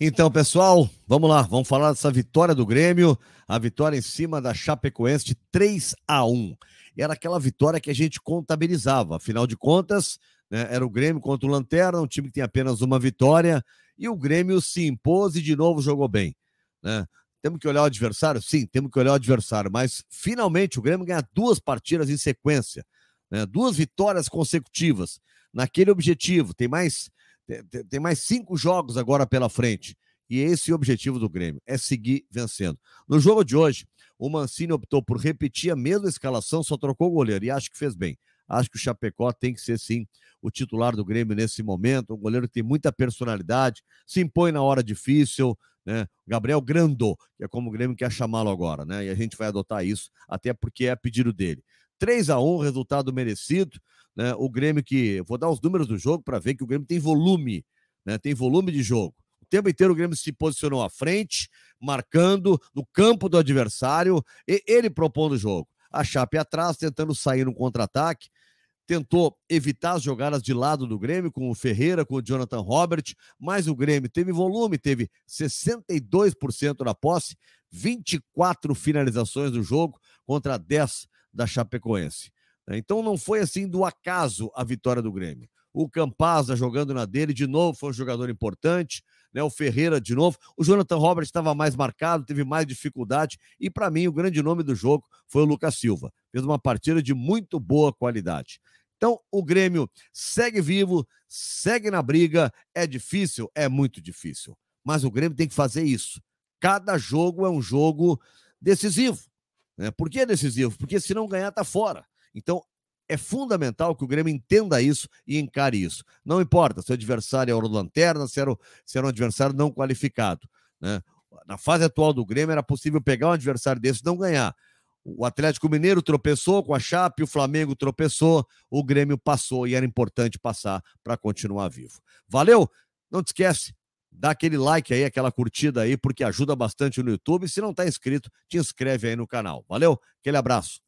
Então, pessoal, vamos lá, vamos falar dessa vitória do Grêmio, a vitória em cima da Chapecoense de 3 a 1. Era aquela vitória que a gente contabilizava, afinal de contas, né, era o Grêmio contra o Lanterna, um time que tem apenas uma vitória, e o Grêmio se impôs e de novo jogou bem. Né? Temos que olhar o adversário? Sim, temos que olhar o adversário, mas finalmente o Grêmio ganha duas partidas em sequência, né, duas vitórias consecutivas, naquele objetivo, tem mais tem mais cinco jogos agora pela frente. E é esse é o objetivo do Grêmio, é seguir vencendo. No jogo de hoje, o Mancini optou por repetir a mesma escalação, só trocou o goleiro, e acho que fez bem. Acho que o Chapecó tem que ser, sim, o titular do Grêmio nesse momento. Um goleiro que tem muita personalidade, se impõe na hora difícil, né? Gabriel Grandô, que é como o Grêmio quer chamá-lo agora, né? E a gente vai adotar isso, até porque é a pedido dele. 3 a 1 resultado merecido. Né? O Grêmio que. Vou dar os números do jogo para ver que o Grêmio tem volume, né? tem volume de jogo. O tempo inteiro o Grêmio se posicionou à frente, marcando no campo do adversário, e ele propondo o jogo. A Chape atrás, tentando sair no contra-ataque, tentou evitar as jogadas de lado do Grêmio com o Ferreira, com o Jonathan Robert, mas o Grêmio teve volume, teve 62% na posse, 24 finalizações no jogo contra 10 da Chapecoense. Né? Então não foi assim do acaso a vitória do Grêmio. O Campasa jogando na dele, de novo, foi um jogador importante. Né? O Ferreira, de novo. O Jonathan Roberts estava mais marcado, teve mais dificuldade. E, para mim, o grande nome do jogo foi o Lucas Silva. Fez uma partida de muito boa qualidade. Então, o Grêmio segue vivo, segue na briga. É difícil? É muito difícil. Mas o Grêmio tem que fazer isso. Cada jogo é um jogo decisivo. Né? Por que é decisivo? Porque se não ganhar, está fora. Então, é fundamental que o Grêmio entenda isso e encare isso. Não importa se o adversário é ouro lanterna, se era, o, se era um adversário não qualificado. Né? Na fase atual do Grêmio, era possível pegar um adversário desse e não ganhar. O Atlético Mineiro tropeçou com a Chape, o Flamengo tropeçou, o Grêmio passou e era importante passar para continuar vivo. Valeu! Não te esquece, dá aquele like aí, aquela curtida aí, porque ajuda bastante no YouTube. Se não está inscrito, te inscreve aí no canal. Valeu, aquele abraço.